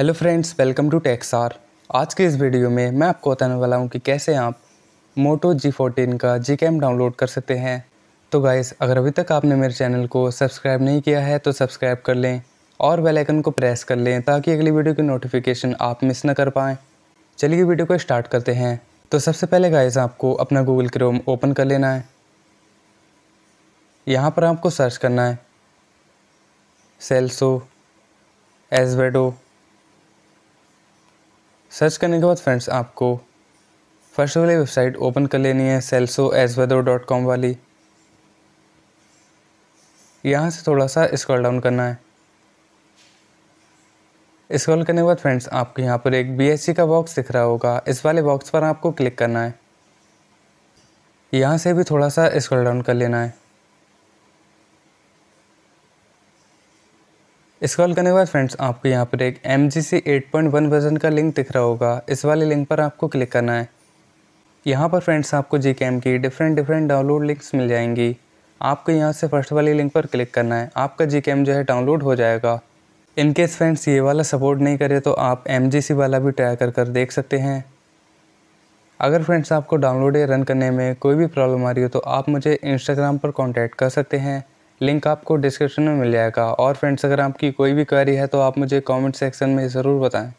hello friends welcome to टेक्सार आज के इस वीडियो में मैं आपको बताने वाला हूँ कि कैसे आप मोटो जी फोर्टीन का जी कैम डाउनलोड कर सकते हैं तो गाइस अगर अभी तक आपने मेरे चैनल को सब्सक्राइब नहीं किया है तो सब्सक्राइब कर लें और बेल आइकन को प्रेस कर लें ताकि अगली वीडियो की नोटिफिकेशन आप मिस ना कर पाएँ चलिए वीडियो को स्टार्ट करते हैं तो सबसे पहले गाइस आपको अपना गूगल क्रोम ओपन कर लेना है यहाँ पर आपको सर्च करना है सेल्सो एजवेडो सर्च करने के बाद फ्रेंड्स आपको फर्स्ट वाली वेबसाइट ओपन कर लेनी है सेल्सो एस डॉट कॉम वाली यहाँ से थोड़ा सा स्क्रॉल डाउन करना है स्क्रॉल करने के बाद फ्रेंड्स आपको यहाँ पर एक बी का बॉक्स दिख रहा होगा इस वाले बॉक्स पर आपको क्लिक करना है यहाँ से भी थोड़ा सा स्क्रॉल डाउन कर लेना है स्क्रॉल करने के बाद फ्रेंड्स आपको यहाँ पर एक M G C eight point one version का लिंक दिख रहा होगा इस वाले लिंक पर आपको क्लिक करना है यहाँ पर फ्रेंड्स आपको जी के एम की डिफरेंट डिफरेंट डाउनलोड लिंक्स मिल जाएंगी आपको यहाँ से फर्स्ट वाली लिंक पर क्लिक करना है आपका जी के एम जो है डाउनलोड हो जाएगा इनकेस फ्रेंड्स ये वाला सपोर्ट नहीं करे तो आप एम जी सी वाला भी ट्राई कर कर देख सकते हैं अगर फ्रेंड्स आपको डाउनलोड या रन करने में कोई भी प्रॉब्लम आ रही हो तो आप मुझे इंस्टाग्राम पर कॉन्टैक्ट कर सकते हैं लिंक आपको डिस्क्रिप्शन में मिल जाएगा और फ्रेंड्स अगर आपकी कोई भी क्वेरी है तो आप मुझे कमेंट सेक्शन में ज़रूर बताएं